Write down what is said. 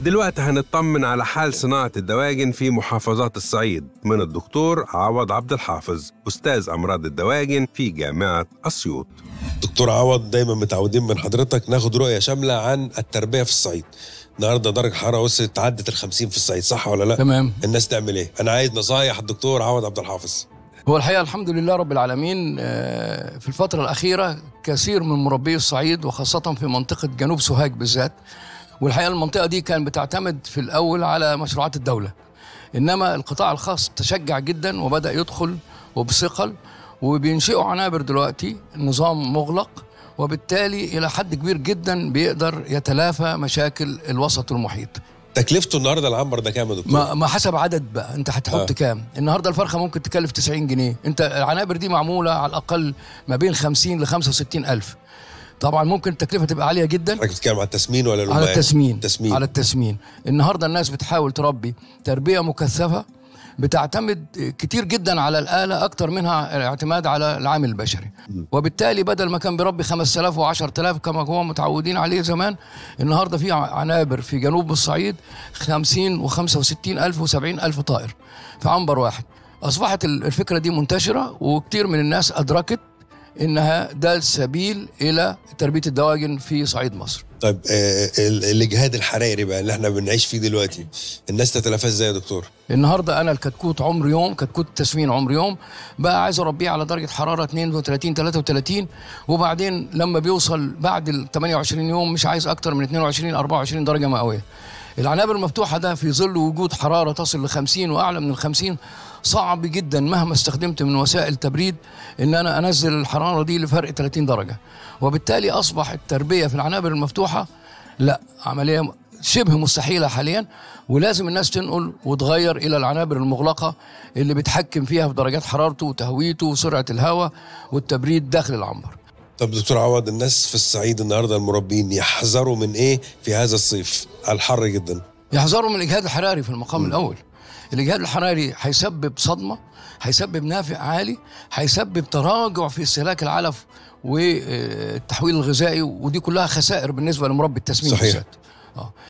دلوقتي هنطمن على حال صناعة الدواجن في محافظات الصعيد من الدكتور عوض عبد الحافظ أستاذ أمراض الدواجن في جامعة أسيوط دكتور عوض دايما متعودين من حضرتك ناخد رؤية شاملة عن التربية في الصعيد النهارده درجه الحراره وصلت عدت ال 50 في الصعيد صح ولا لا؟ تمام الناس تعمل ايه؟ انا عايز نصايح الدكتور عوض عبد الحافظ هو الحقيقه الحمد لله رب العالمين آه، في الفتره الاخيره كثير من مربي الصعيد وخاصه في منطقه جنوب سوهاج بالذات والحقيقه المنطقه دي كان بتعتمد في الاول على مشروعات الدوله انما القطاع الخاص تشجع جدا وبدا يدخل وبثقل وبينشئوا عنابر دلوقتي نظام مغلق وبالتالي الى حد كبير جدا بيقدر يتلافى مشاكل الوسط المحيط تكلفته النهارده العنبر ده كام يا دكتور؟ ما, ما حسب عدد بقى انت هتحط آه. كام؟ النهارده الفرخه ممكن تكلف 90 جنيه، انت العنابر دي معموله على الاقل ما بين 50 ل 65 الف. طبعا ممكن التكلفه تبقى عاليه جدا حضرتك بتتكلم على التسمين ولا على التسمين التسمين على التسمين النهارده الناس بتحاول تربي تربيه مكثفه بتعتمد كتير جدا على الآلة أكتر منها اعتماد على العامل البشري وبالتالي بدل ما كان بيربي 5000 و10000 كما هو متعودين عليه زمان النهاردة في عنابر في جنوب الصعيد 50 و 65000 ألف و 70000 ألف طائر في عنبر واحد أصبحت الفكرة دي منتشرة وكتير من الناس أدركت انها ده السبيل الى تربيه الدواجن في صعيد مصر. طيب آه, آه، الاجهاد الحراري بقى اللي احنا بنعيش فيه دلوقتي الناس تتلافاه ازاي يا دكتور؟ النهارده انا الكتكوت عمر يوم كتكوت التسمين عمر يوم بقى عايز اربيه على درجه حراره 32 33 وبعدين لما بيوصل بعد ال 28 يوم مش عايز اكتر من 22 24 درجه مئويه. العنابر المفتوحة ده في ظل وجود حرارة تصل لخمسين وأعلى من الخمسين صعب جدا مهما استخدمت من وسائل تبريد ان انا انزل الحراره دي لفرق 30 درجه وبالتالي اصبح التربيه في العنابر المفتوحه لا عمليه شبه مستحيله حاليا ولازم الناس تنقل وتغير الى العنابر المغلقه اللي بتحكم فيها في درجات حرارته وتهويته وسرعه الهواء والتبريد داخل العنبر طب دكتور عوض الناس في الصعيد النهارده المربين يحذروا من ايه في هذا الصيف الحر جدا يحذروا من الاجهاد الحراري في المقام م. الاول الاجهاد الحراري هيسبب صدمه هيسبب نافق عالي هيسبب تراجع في استهلاك العلف والتحويل الغذائي ودي كلها خسائر بالنسبه لمربي التسميد صحيح. بالذات آه.